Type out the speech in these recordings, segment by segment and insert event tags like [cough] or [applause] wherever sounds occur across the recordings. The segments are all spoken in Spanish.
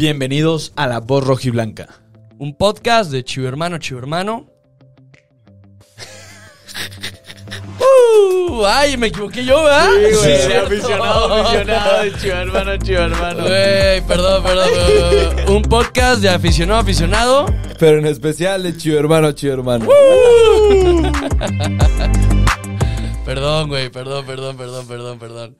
Bienvenidos a La Voz Roja y Blanca. Un podcast de Chivo Hermano, Chivo Hermano. [laughs] Uh, ay, me equivoqué yo, ¿verdad? Sí, güey. aficionado, aficionado de Chivo Hermano, Chivo Hermano. Güey, perdón, perdón, perdón. Un podcast de aficionado, aficionado. Pero en especial de Chivo Hermano, Chivo Hermano. Uh. [laughs] perdón, güey, perdón, perdón, perdón, perdón, perdón.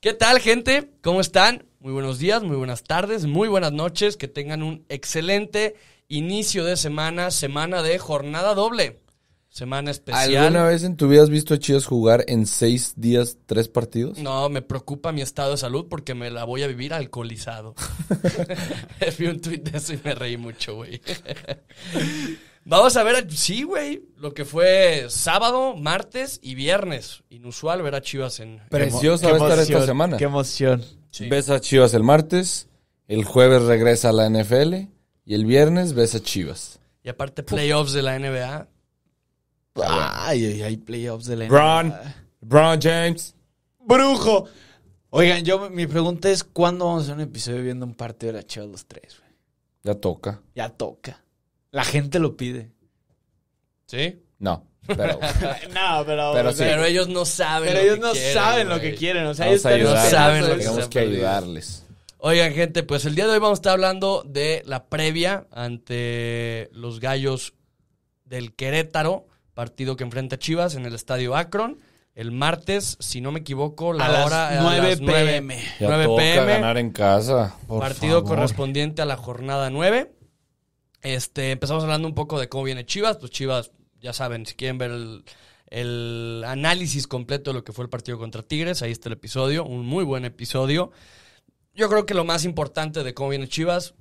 ¿Qué tal, gente? ¿Cómo están? Muy buenos días, muy buenas tardes, muy buenas noches. Que tengan un excelente inicio de semana, semana de jornada doble, semana especial. ¿Alguna vez en tu vida has visto a Chivas jugar en seis días tres partidos? No, me preocupa mi estado de salud porque me la voy a vivir alcoholizado. [laughs] [laughs] Vi un tuit de eso y me reí mucho, güey. [laughs] Vamos a ver, sí, güey, lo que fue sábado, martes y viernes. Inusual ver a Chivas en... Preciosa va a estar esta semana. Qué emoción. Ves a Chivas el martes, el jueves regresa a la NFL y el viernes ves a Chivas. Y aparte playoffs de la NBA. Ah, ay, hay playoffs de la NBA. Bron James. Brujo. Oigan, yo mi pregunta es, ¿cuándo vamos a hacer un episodio viendo un partido de la Chivas los tres, güey? Ya toca. Ya toca. La gente lo pide. ¿Sí? No. Pero, [laughs] no, pero, pero, ellos no saben. Pero ellos no saben lo que quieren. O sea, ellos no saben Tenemos que ayudarles. Oigan, gente, pues el día de hoy vamos a estar hablando de la previa ante los gallos del Querétaro, partido que enfrenta Chivas en el estadio Akron. El martes, si no me equivoco, la a hora las 9 9 pm. 9 pm. ganar en casa. partido correspondiente a la jornada 9. Este, empezamos hablando un poco de cómo viene Chivas. Pues Chivas, ya saben, si quieren ver el, análisis completo de lo que fue el partido contra Tigres, ahí está el episodio, un muy buen episodio. Yo creo que lo más importante de cómo viene Chivas,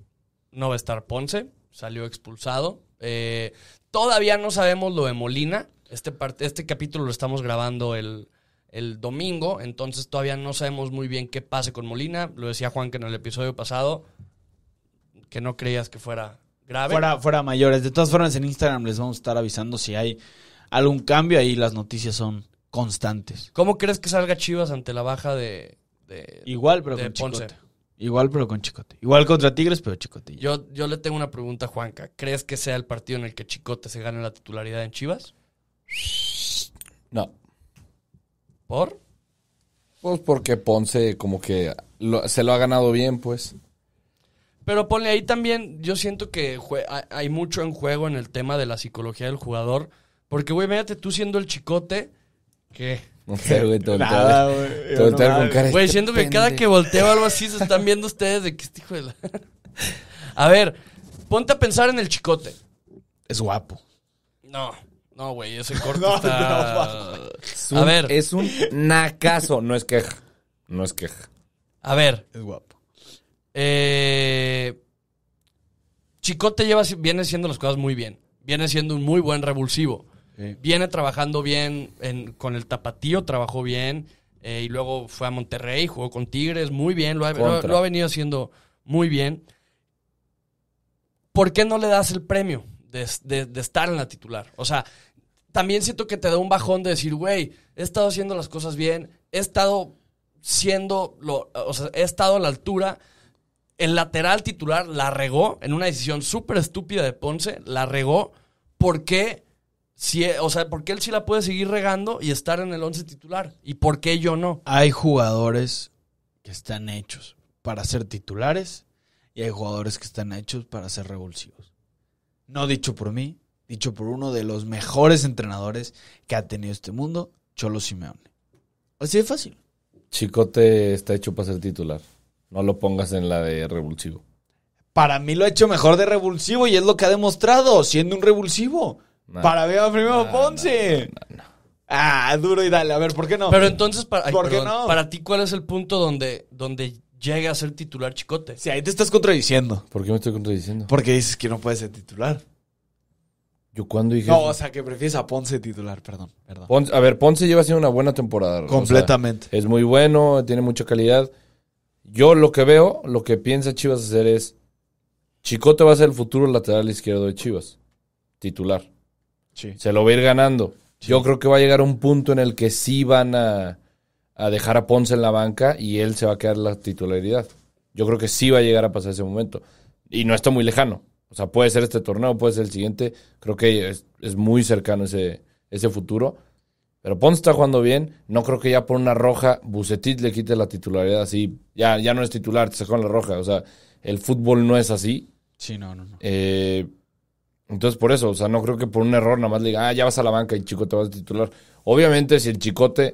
no va a estar Ponce, salió expulsado. Eh, todavía no sabemos lo de Molina. Este, parte, este capítulo lo estamos grabando el, el, domingo, entonces todavía no sabemos muy bien qué pase con Molina. Lo decía Juan que en el episodio pasado, que no creías que fuera Fuera, mayores. De todas formas, en Instagram les vamos a estar avisando si hay algún cambio. Ahí las noticias son constantes. ¿Cómo crees que salga Chivas ante la baja de. Igual, pero con Ponce. Chicote. Igual, pero con Chicote. Igual contra Tigres, pero Chicote. Yo, yo le tengo una pregunta a Juanca. ¿Crees que sea el partido en el que Chicote se gane la titularidad en Chivas? No. ¿Por? Pues porque Ponce como que se lo ha ganado bien, pues. Pero ponle ahí también, yo siento que hay mucho en juego en el tema de la psicología del jugador. Porque, güey, véate tú siendo el chicote, ¿Qué? No sé, güey, con cara Güey, siento que cada que volteo algo así se están viendo ustedes de que este hijo de la... [laughs] A ver, ponte a pensar en el chicote. Es guapo. No, no, güey, ese [laughs] corte a ver. Es un nacazo, no es queja. No es queja. A ver. Es guapo. Eh, Chicote lleva, viene haciendo las cosas muy bien. Viene siendo un muy buen revulsivo. Viene trabajando bien con el tapatío, trabajó bien. Eh, y luego fue a Monterrey, jugó con Tigres, muy bien. Lo ha, venido haciendo muy bien. ¿Por qué no le das el premio de, estar en la titular? O sea, también siento que te da un bajón de decir, güey, he estado haciendo las cosas bien, he estado siendo, lo, o sea, he estado a la altura el lateral titular la regó en una decisión súper estúpida de Ponce, la regó porque, si, o sea, porque él sí la puede seguir regando y estar en el 11 titular. ¿Y por qué yo no? Hay jugadores que están hechos para ser titulares y hay jugadores que están hechos para ser revulsivos. No dicho por mí, dicho por uno de los mejores entrenadores que ha tenido este mundo, Cholo Simeone. Así de fácil. Chicote está hecho para ser titular. No lo pongas en la de revulsivo. Para mí lo ha hecho mejor de revulsivo y es lo que ha demostrado, siendo un revulsivo. Para mí Primero Ponce. ah, duro y dale. A ver, ¿por qué no? Pero entonces, para, ¿Por qué no? para ti, ¿cuál es el punto donde, donde llega a ser titular Chicote? Si ahí te estás contradiciendo. ¿Por qué me estoy contradiciendo? Porque dices que no puede ser titular. Yo cuando dije. No, o sea, que prefieres a Ponce titular, perdón. a ver, Ponce lleva siendo una buena temporada. Completamente. es muy bueno, tiene mucha calidad. Yo lo que veo, lo que piensa Chivas hacer es, Chicote va a ser el futuro lateral izquierdo de Chivas, titular. Sí. Se lo va a ir ganando. Yo creo que va a llegar un punto en el que sí van a, dejar a Ponce en la banca y él se va a quedar la titularidad. Yo creo que sí va a llegar a pasar ese momento. Y no está muy lejano. O sea, puede ser este torneo, puede ser el siguiente. Creo que es, muy cercano ese, ese futuro. Pero Ponce está jugando bien. No creo que ya por una roja Bucetit le quite la titularidad así. Ya, ya no es titular, te sacó la roja. O sea, el fútbol no es así. Sí, no, no, no. Eh, entonces, por eso, o sea, no creo que por un error nada más le diga, ah, ya vas a la banca y chico te vas a titular. Obviamente, si el chicote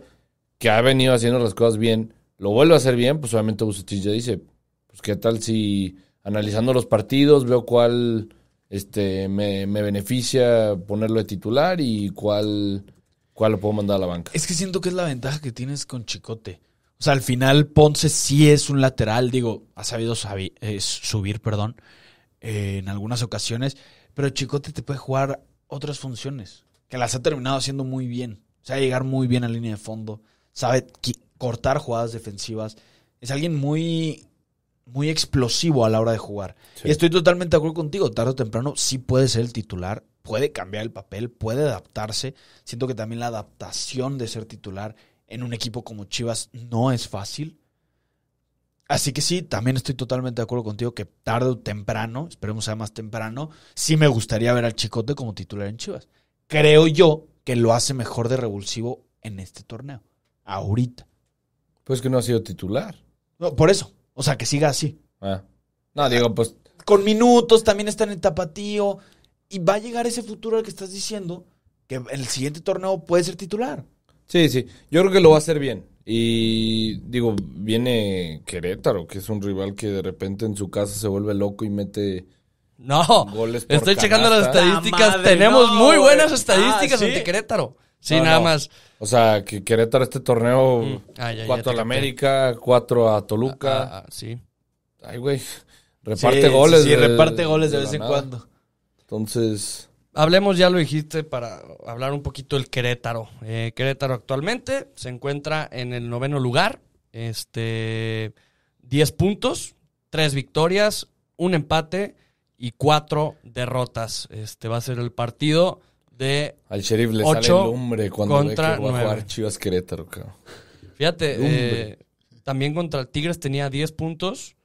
que ha venido haciendo las cosas bien lo vuelve a hacer bien, pues obviamente Bucetich ya dice, pues qué tal si analizando los partidos veo cuál este, me, me beneficia ponerlo de titular y cuál ¿Cuál lo puedo mandar a la banca? Es que siento que es la ventaja que tienes con Chicote. O sea, al final Ponce sí es un lateral, digo, ha sabido eh, subir, perdón, eh, en algunas ocasiones, pero Chicote te puede jugar otras funciones, que las ha terminado haciendo muy bien. O sea, llegar muy bien a línea de fondo, sabe cortar jugadas defensivas. Es alguien muy, muy explosivo a la hora de jugar. Y estoy totalmente de acuerdo contigo, tarde o temprano sí puede ser el titular puede cambiar el papel, puede adaptarse. Siento que también la adaptación de ser titular en un equipo como Chivas no es fácil. Así que sí, también estoy totalmente de acuerdo contigo que tarde o temprano, esperemos sea más temprano, sí me gustaría ver al Chicote como titular en Chivas. Creo yo que lo hace mejor de revulsivo en este torneo, ahorita. Pues que no ha sido titular. No, por eso, o sea, que siga así. Ah. No, digo, pues... Con minutos, también está en el tapatío y va a llegar ese futuro al que estás diciendo que el siguiente torneo puede ser titular. Sí, sí. Yo creo que lo va a hacer bien. Y digo, viene Querétaro, que es un rival que de repente en su casa se vuelve loco y mete no, goles estoy checando las estadísticas. Tenemos muy buenas estadísticas ah, ante Querétaro. Sí, nada más. O sea, que Querétaro este torneo, mm. ah, cuatro a la América, cuatro a Toluca. Ah, sí. Ay, güey. Reparte goles. Sí, reparte goles de, vez en cuando. Entonces. Hablemos, ya lo dijiste, para hablar un poquito del Querétaro. Eh, Querétaro actualmente se encuentra en el noveno lugar. Este. 10 puntos, 3 victorias, un empate y 4 derrotas. Este va a ser el partido de. Al sheriff le sale hombre cuando contra ve Chivas Querétaro, Fíjate, eh, también contra el Tigres tenía 10 puntos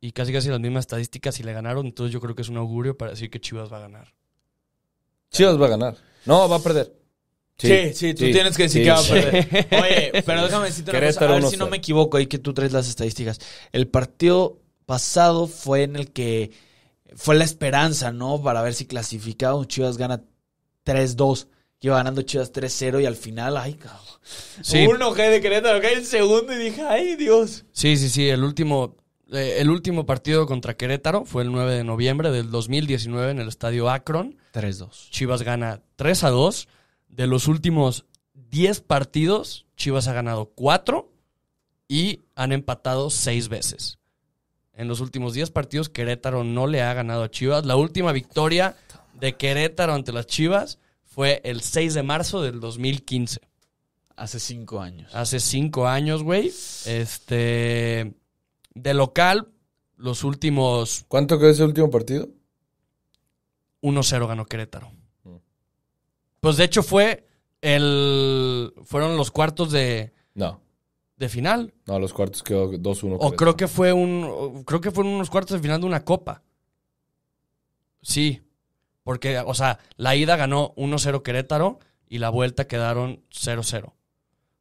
y casi casi las mismas estadísticas y le ganaron, entonces yo creo que es un augurio para decir que Chivas va a ganar. Chivas va a ganar. No, va a perder. Sí, sí, tú tienes que decir que va a perder. [laughs] Oye, pero déjame decirte una a ver si no me equivoco ahí que tú traes las estadísticas. El partido pasado fue en el que fue la esperanza, ¿no? Para ver si clasificado Chivas gana 3-2. Iba ganando Chivas 3-0 y al final, ay, cabrón. Uno G de Querétaro, cae el segundo y dije, ay, Dios. Sí, sí, sí, el último eh, el último partido contra Querétaro fue el 9 de noviembre del 2019 en el estadio Akron. 3-2. Chivas gana 3-2. De los últimos 10 partidos, Chivas ha ganado 4 y han empatado 6 veces. En los últimos 10 partidos, Querétaro no le ha ganado a Chivas. La última victoria de Querétaro ante las Chivas fue el 6 de marzo del 2015. Hace 5 años. Hace 5 años, güey. Este. De local, los últimos. ¿Cuánto quedó ese último partido? 1-0 ganó Querétaro. Mm. Pues de hecho fue el. Fueron los cuartos de. No. De final. No, los cuartos quedó 2-1. O creo que fue un. Creo que fueron unos cuartos de final de una copa. Sí. Porque, o sea, la ida ganó 1-0 Querétaro y la vuelta quedaron 0-0.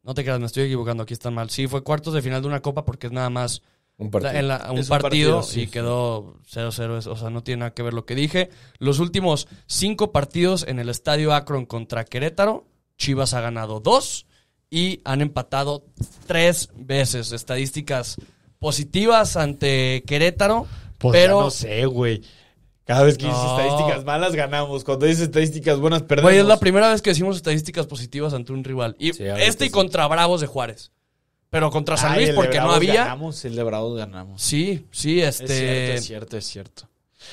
No te creas, me estoy equivocando, aquí está mal. Sí, fue cuartos de final de una copa porque es nada más un partido. un, partido, y quedó 0-0. O sea, no tiene nada que ver lo que dije. Los últimos cinco partidos en el estadio Akron contra Querétaro, Chivas ha ganado dos y han empatado tres veces. Estadísticas positivas ante Querétaro. Pues pero no sé, güey. Cada vez que dices estadísticas malas ganamos. Cuando dices estadísticas buenas perdemos. Güey, es la primera vez que decimos estadísticas positivas ante un rival. Y este y contra Bravos de Juárez. Pero contra San Luis, porque no había. Ganamos, el de ganamos. Sí, sí, este. Es cierto, es cierto,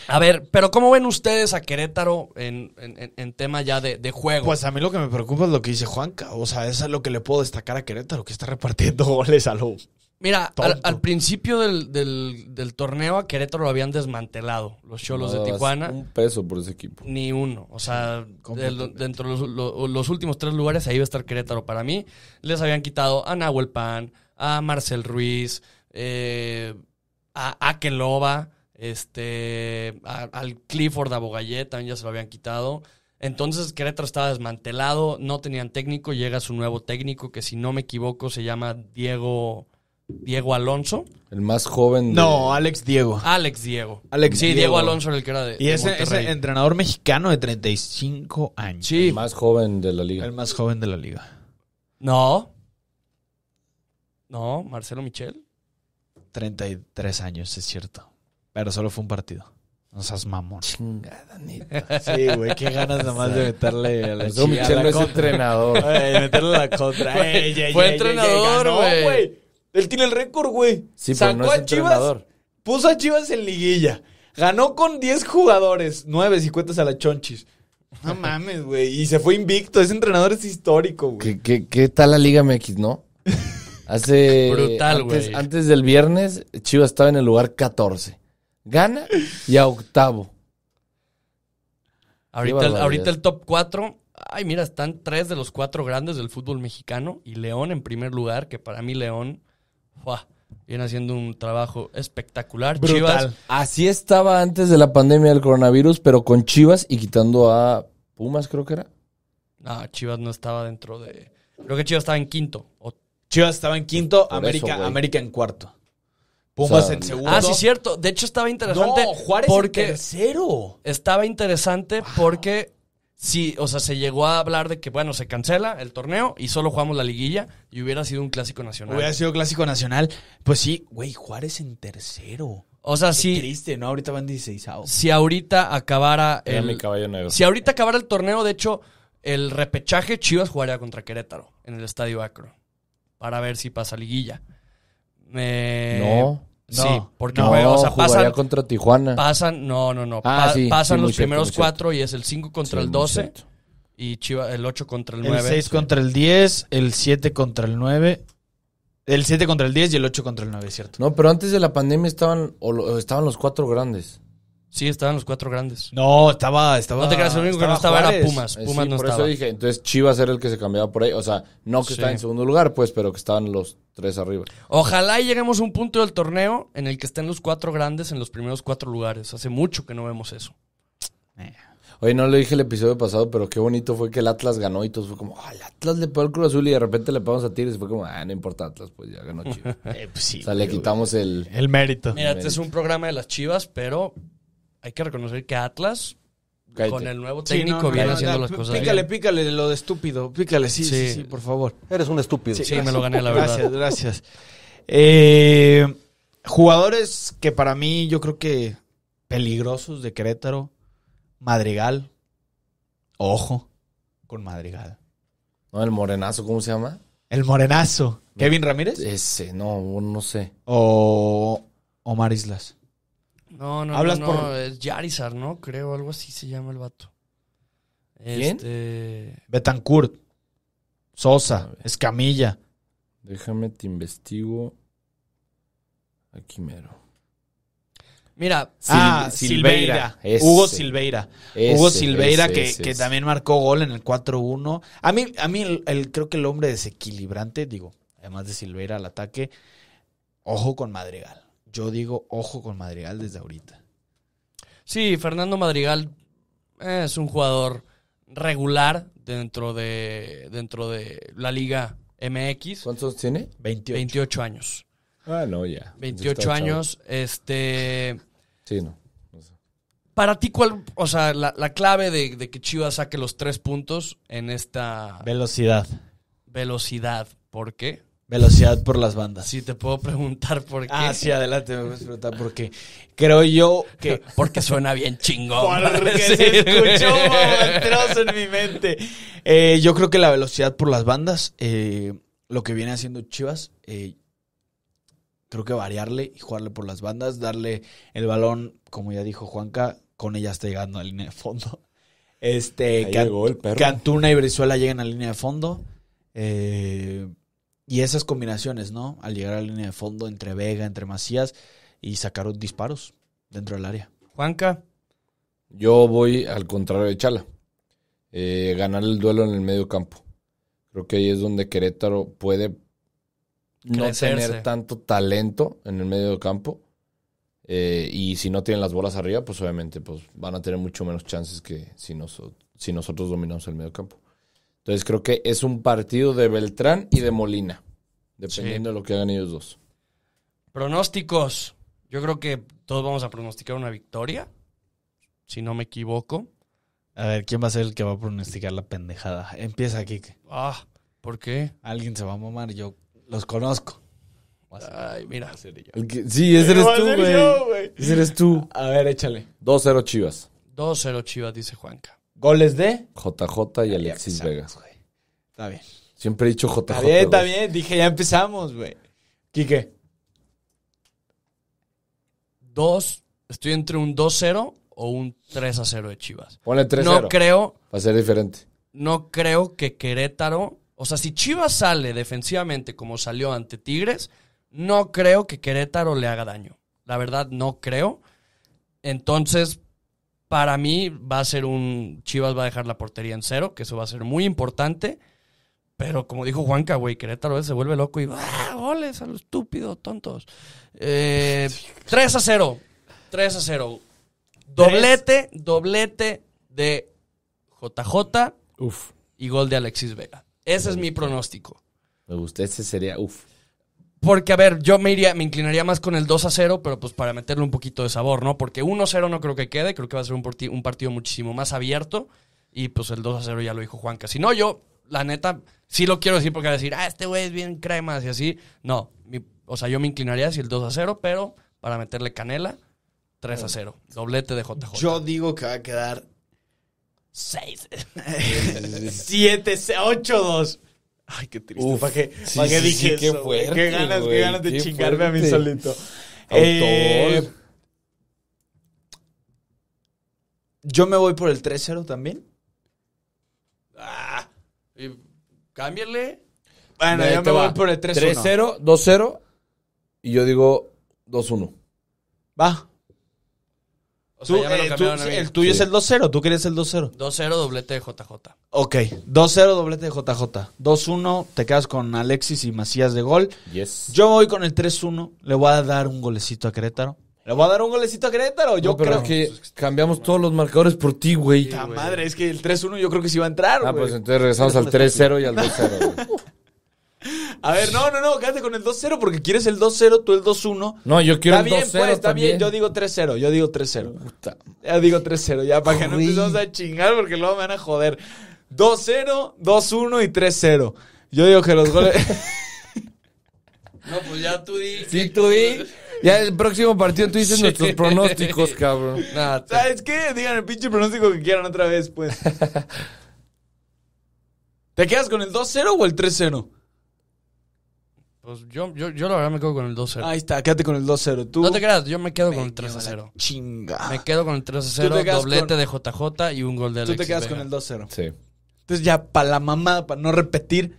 A ver, pero ¿cómo ven ustedes a Querétaro en, en, en tema ya de, de, juego? Pues a mí lo que me preocupa es lo que dice Juanca. O sea, eso es lo que le puedo destacar a Querétaro, que está repartiendo [laughs] goles a lo Mira, al, principio del, torneo a Querétaro lo habían desmantelado los Cholos de Tijuana. Un peso por ese equipo. Ni uno. O sea, dentro de los, últimos tres lugares ahí va a estar Querétaro para mí. Les habían quitado a Nahuel Pan, a Marcel Ruiz, eh, a Akeloba, este, al Clifford Abogallet también ya se lo habían quitado. Entonces Querétaro estaba desmantelado, no tenían técnico, llega su nuevo técnico que si no me equivoco se llama Diego... Diego Alonso. El más joven. De... No, Alex Diego. Alex Diego. Alex sí, Diego. Alonso el que era de. Y ese, entrenador mexicano de 35 años. Sí. El más joven de la liga. El más joven de la liga. No. No, Marcelo Michel. 33 años, es cierto. Pero solo fue un partido. No seas mamón. Chingada, Nita. [laughs] Sí, güey, qué ganas nomás de meterle a la, Marcelo Michel entrenador. meterle la contra. fue entrenador, güey. Él tiene el récord, güey. Sí, Sacó a Chivas. Puso a Chivas en liguilla. Ganó con 10 jugadores, 9 si cuentas a la Chonchis. No [laughs] mames, güey. Y se fue invicto. Ese entrenador es histórico, güey. ¿Qué, tal la Liga MX, no? [laughs] Hace. Brutal, güey. antes, del viernes, Chivas estaba en el lugar 14. Gana y a octavo. Ahorita el, ahorita el top 4. Ay, mira, están tres de los cuatro grandes del fútbol mexicano y León en primer lugar, que para mí León viene haciendo un trabajo espectacular. Así estaba antes de la pandemia del coronavirus, pero con Chivas y quitando a Pumas, creo que era. No, Chivas no estaba dentro de. Creo que Chivas estaba en quinto. Chivas estaba en quinto, América, América en cuarto. Pumas en segundo. Ah, sí, cierto. De hecho, estaba interesante. Juárez en tercero. Estaba interesante porque sí, o sea, se llegó a hablar de que, bueno, se cancela el torneo y solo jugamos la liguilla y hubiera sido un clásico nacional. Hubiera sido clásico nacional. Pues sí, güey, Juárez en tercero. O sea, sí triste, ¿no? Ahorita van 16 Si ahorita acabara. mi caballo negro. Si ahorita acabara el torneo, de hecho, el repechaje Chivas jugaría contra Querétaro en el Estadio Acro. Para ver si pasa liguilla. no. No, sí, porque no, o pasan, contra Tijuana. Pasan, no, no, no. Ah, pasan los primeros cuatro y es el 5 contra el 12 y Chiva, el 8 contra el 9. El 6 contra el 10, el 7 contra el 9. El 7 contra el 10 y el 8 contra el 9, ¿cierto? No, pero antes de la pandemia estaban, o, estaban los cuatro grandes. Sí, estaban los cuatro grandes. No, estaba. estaba no te creas, el que no estaba era Pumas. Eh, Pumas sí, no por eso dije, entonces Chivas era el que se cambiaba por ahí. O sea, no que está en segundo lugar, pues, pero que estaban los tres arriba. Ojalá lleguemos a un punto del torneo en el que estén los cuatro grandes en los primeros cuatro lugares. Hace mucho que no vemos eso. Eh. Oye, no lo dije el episodio pasado, pero qué bonito fue que el Atlas ganó y todo fue como, el Atlas le pegó el Cruz Azul y de repente le pegamos a Tigres. Fue como, ah, no importa Atlas, pues ya ganó Chivas. [laughs] Eh, pues sí, o sea, le quitamos el... El mérito. Mira, este es un programa de las Chivas, pero hay que reconocer que Atlas con el nuevo técnico viene haciendo las cosas pícale, bien. Pícale, pícale lo de estúpido. Pícale, sí, sí, sí, por favor. Eres un estúpido. Sí, me lo gané, la verdad. Gracias, gracias. Eh, jugadores que para mí yo creo que peligrosos de Querétaro. Madrigal. Ojo con Madrigal. No, el morenazo, ¿cómo se llama? El morenazo. ¿Kevin Ramírez? Ese, no, no sé. O Omar Islas. No, no, Hablas no, por... es Yarizar, ¿no? Creo, algo así se llama el vato. ¿Quién? Este, Betancourt, Sosa, Escamilla. Déjame te investigo. Aquí mero. Mira, ah, Silveira. Hugo Silveira. Hugo Silveira que, también marcó gol en el 4-1. A mí, a mí creo que el hombre desequilibrante, digo, además de Silveira al ataque, ojo con Madrigal yo digo, ojo con Madrigal desde ahorita. Sí, Fernando Madrigal es un jugador regular dentro de, dentro de la Liga MX. ¿Cuántos tiene? 28. años. Ah, no, ya. 28 años. Este. Sí, no. Para ti, ¿cuál? O sea, la, clave de, de, que Chivas saque los tres puntos en esta. Velocidad. Velocidad. ¿Por qué? Velocidad por las bandas. Sí, te puedo preguntar por qué. Ah, sí, adelante, me puedes preguntar por Creo yo que. [laughs] Porque suena bien chingón. Porque [laughs] se escuchó en mi mente. Eh, yo creo que la velocidad por las bandas, eh, lo que viene haciendo Chivas, eh, creo que variarle y jugarle por las bandas, darle el balón, como ya dijo Juanca, con ella está llegando a la línea de fondo. Este, Ahí Cantuna y Brizuela llegan a la línea de fondo. Eh y esas combinaciones, ¿no? Al llegar a la línea de fondo entre Vega, entre Macías y sacar disparos dentro del área. Juanca. Yo voy al contrario de Chala. Eh, ganar el duelo en el medio campo. Creo que ahí es donde Querétaro puede no tener tanto talento en el medio campo. Eh, y si no tienen las bolas arriba, pues obviamente pues, van a tener mucho menos chances que si, si nosotros dominamos el medio campo. Entonces creo que es un partido de Beltrán y de Molina, dependiendo de lo que hagan ellos dos. Pronósticos. Yo creo que todos vamos a pronosticar una victoria, si no me equivoco. A ver, ¿quién va a ser el que va a pronosticar la pendejada? Empieza, aquí. Ah, ¿por qué? Alguien se va a mamar, yo los conozco. Ay, mira. sí, ese eres tú, güey. Ese eres tú. A ver, échale. 2-0 Chivas. 2-0 Chivas, dice Juanca. Goles de JJ y Alexis Vegas. Está bien. Siempre he dicho JJ. Está bien, está bien. Dije, ya empezamos, güey. Quique. Dos, estoy entre un 2-0 o un 3-0 de Chivas. Pone 3-0. No creo. Va a ser diferente. No creo que Querétaro. O sea, si Chivas sale defensivamente como salió ante Tigres, no creo que Querétaro le haga daño. La verdad, no creo. Entonces, para mí va a ser un. Chivas va a dejar la portería en cero, que eso va a ser muy importante. Pero como dijo Juanca, güey, Querétaro se vuelve loco y va ah, goles a los estúpido, tontos! Eh, 3 a 0. 3 a 0. Doblete, doblete de JJ. Uf. Y gol de Alexis Vega. Ese es mi pronóstico. Me gusta, ese sería, uf. Porque, a ver, yo me iría, me inclinaría más con el 2 a 0, pero pues para meterle un poquito de sabor, ¿no? Porque 1 0 no creo que quede, creo que va a ser un, partido, un partido muchísimo más abierto. Y pues el 2 a 0 ya lo dijo Juanca. Si no, yo, la neta, sí lo quiero decir porque va a decir, ah, este güey es bien crema y así. No, o sea, yo me inclinaría si el 2 a 0, pero para meterle canela, 3 a 0. Doblete de JJ. Yo digo que va a quedar 6. 7, 8, 2. Ay, qué triste. Uf, ¿Para qué, dije eso? Qué, fuerte, qué ganas, qué ganas de chingarme a mí solito. Eh, yo me voy por el 3-0 también. Ah, cámbiale. Bueno, yo me voy por el 3 0 3-0, 2-0 y yo digo 2-1. Va, tú, eh, El tuyo es el 2-0. Tú querías el 2-0. 2-0 doblete de JJ. Ok. 2-0, doblete de JJ. 2-1. Te quedas con Alexis y Macías de gol. Yes. Yo voy con el 3-1. Le voy a dar un golecito a Querétaro. Le voy a dar un golecito a Querétaro. Yo creo que. cambiamos todos los marcadores por ti, güey. La madre, es que el 3-1 yo creo que sí va a entrar, Ah, pues entonces regresamos al 3-0 y al 2-0. [laughs] A ver, no, no, no, quédate con el 2-0 porque quieres el 2-0, tú el 2-1. No, yo quiero el 2-0. Pues, está bien, yo digo 3-0, yo digo 3-0. Ya digo 3-0, ya para que no empecemos a chingar porque luego me van a joder. 2-0, 2-1 y 3-0. Yo digo que los goles. [laughs] no, pues ya tú di. Sí, tú di. Ya el próximo partido tú dices nuestros pronósticos, cabrón. [laughs] Nah, ¿Sabes qué? Digan el pinche pronóstico que quieran otra vez, pues. [laughs] ¿Te quedas con el 2-0 o el 3-0? Pues yo, yo, yo la verdad me quedo con el 2-0. Ahí está, quédate con el 2-0. No te creas, yo me quedo con el 3-0. Chinga. Me quedo con el 3-0, doblete de JJ y un gol de Alexis Tú te quedas con el 2-0. Sí. Entonces ya, para la mamada, para no repetir,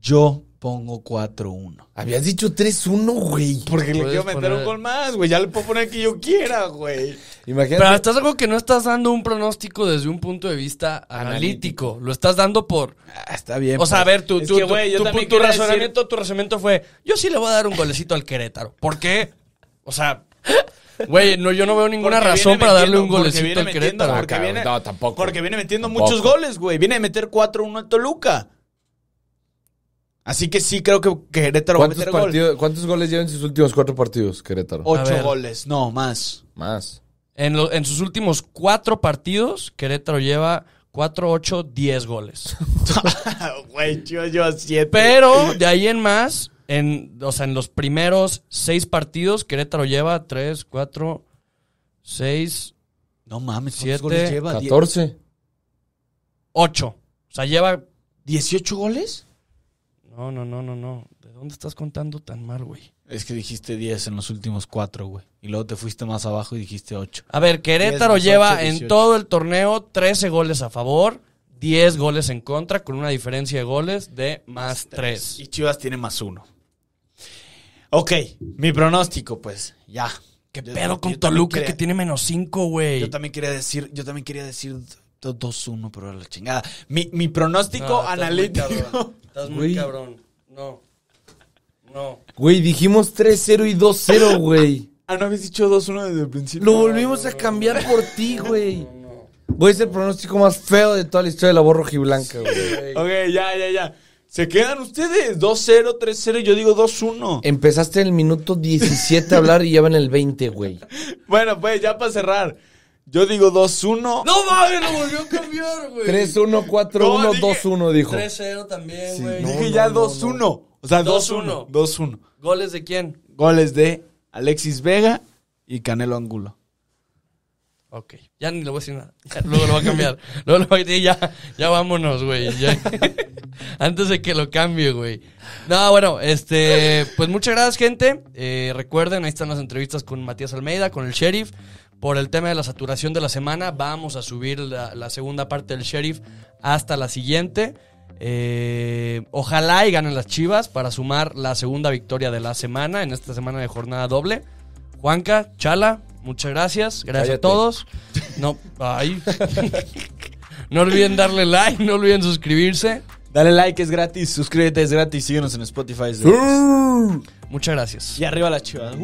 yo pongo 4-1. Habías dicho 3-1, güey. Porque le quiero meter un gol más, güey. Ya le puedo poner que yo quiera, güey. Imagínate. Pero estás algo que no estás dando un pronóstico desde un punto de vista analítico. Lo estás dando por. Ah, está bien. O sea, a ver, tu, tu, razonamiento, tu razonamiento fue: Yo sí le voy a dar un golecito al Querétaro. ¿Por qué? O sea. Güey, no, yo no veo ninguna razón para darle un golecito al Querétaro. Ah, no, tampoco. Porque viene metiendo muchos goles, güey. Viene a meter 4-1 al Toluca. Así que sí creo que Querétaro va a ¿Cuántos goles lleva en sus últimos cuatro partidos, Querétaro? Ocho goles, no, más. Más. En, en sus últimos cuatro partidos, Querétaro lleva cuatro, ocho, diez goles. [laughs] Güey, yo, yo 7. Pero de ahí en más, en, o sea, en los primeros seis partidos, Querétaro lleva tres, cuatro, seis. no mames, siete, goles lleva? 14, Ocho. O sea, lleva 18 goles. No, no, no, no, no. ¿De dónde estás contando tan mal, güey? Es que dijiste 10 en los últimos 4, güey. Y luego te fuiste más abajo y dijiste 8. A ver, Querétaro lleva en todo el torneo 13 goles a favor, 10 goles en contra, con una diferencia de goles de más 3. Y Chivas tiene más 1. Ok, mi pronóstico, pues, ya. ¿Qué pedo con Toluca que tiene menos 5, güey? Yo también quería decir, yo también quería decir 2-1, pero a la chingada. Mi, pronóstico analítico. Estás muy cabrón. No. No. Güey, dijimos 3-0 y 2-0, [laughs] güey. Ah, no habías dicho 2-1 desde el principio. Lo volvimos a cambiar por ti, güey. Voy a ser el pronóstico más feo de toda la historia de la voz rojiblanca, güey. ok, ya, ya, ya. Se quedan ustedes 2-0, 3-0 y yo digo 2-1. Empezaste en el minuto 17 a hablar y ya van el 20, güey. [laughs] bueno, pues ya para cerrar. Yo digo 2-1. No mames, lo volvió a cambiar, güey. 3-1, 4-1, 2-1, dijo. 3-0 también, güey. Dije ya 2-1. O sea, 2-1. 2-1. ¿Goles de quién? Goles de Alexis Vega y Canelo Angulo. Ok. Ya ni le voy a decir nada. luego lo va a cambiar. [laughs] luego lo voy a decir, ya, vámonos, güey. [laughs] Antes de que lo cambie, güey. No, bueno, este. Pues muchas gracias, gente. Eh, recuerden, ahí están las entrevistas con Matías Almeida, con el sheriff, por el tema de la saturación de la semana, vamos a subir la, segunda parte del sheriff hasta la siguiente. Eh, ojalá y ganen las Chivas para sumar la segunda victoria de la semana en esta semana de jornada doble. Juanca, Chala, muchas gracias. Gracias a todos. No, ay. no olviden darle like, no olviden suscribirse. Dale like, es gratis. Suscríbete, es gratis. Síguenos en Spotify. Muchas gracias. Y arriba las chivas.